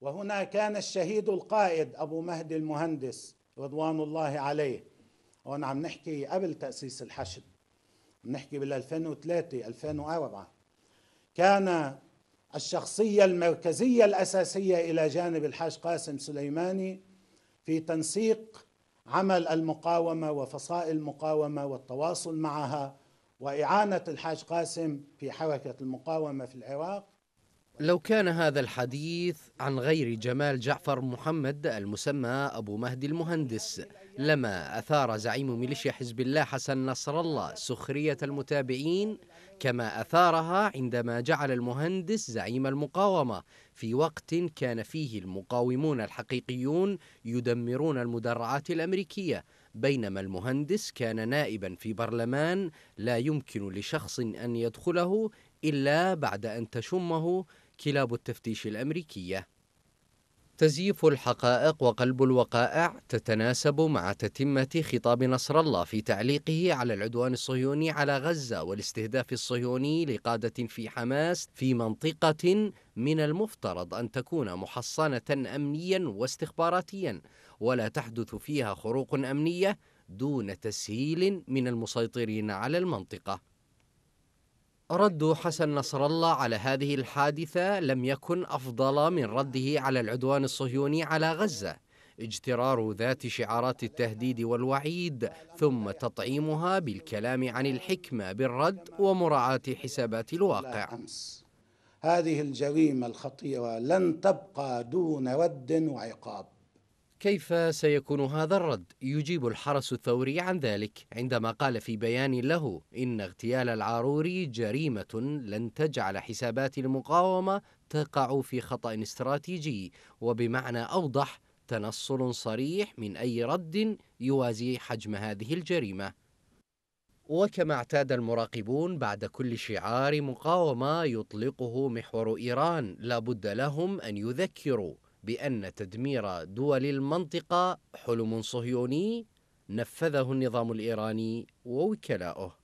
وهنا كان الشهيد القائد أبو مهدي المهندس رضوان الله عليه هون عم نحكي قبل تأسيس الحشد نحكي بال 2003 2004 كان الشخصية المركزية الأساسية إلى جانب الحاج قاسم سليماني في تنسيق عمل المقاومة وفصائل المقاومة والتواصل معها وإعانة الحاج قاسم في حركة المقاومة في العراق لو كان هذا الحديث عن غير جمال جعفر محمد المسمى أبو مهدي المهندس لما أثار زعيم ميليشيا حزب الله حسن نصر الله سخرية المتابعين كما أثارها عندما جعل المهندس زعيم المقاومة في وقت كان فيه المقاومون الحقيقيون يدمرون المدرعات الأمريكية بينما المهندس كان نائبا في برلمان لا يمكن لشخص أن يدخله إلا بعد أن تشمه كلاب التفتيش الأمريكية تزييف الحقائق وقلب الوقائع تتناسب مع تتمة خطاب نصر الله في تعليقه على العدوان الصهيوني على غزة والاستهداف الصهيوني لقادة في حماس في منطقة من المفترض أن تكون محصنة أمنيا واستخباراتيا ولا تحدث فيها خروق أمنية دون تسهيل من المسيطرين على المنطقة رد حسن نصر الله على هذه الحادثة لم يكن أفضل من رده على العدوان الصهيوني على غزة اجترار ذات شعارات التهديد والوعيد ثم تطعيمها بالكلام عن الحكمة بالرد ومراعاة حسابات الواقع هذه الجريمة الخطيرة لن تبقى دون رد وعقاب كيف سيكون هذا الرد؟ يجيب الحرس الثوري عن ذلك عندما قال في بيان له إن اغتيال العاروري جريمة لن تجعل حسابات المقاومة تقع في خطأ استراتيجي وبمعنى أوضح تنصل صريح من أي رد يوازي حجم هذه الجريمة وكما اعتاد المراقبون بعد كل شعار مقاومة يطلقه محور إيران لابد لهم أن يذكروا بأن تدمير دول المنطقة حلم صهيوني نفذه النظام الإيراني ووكلاؤه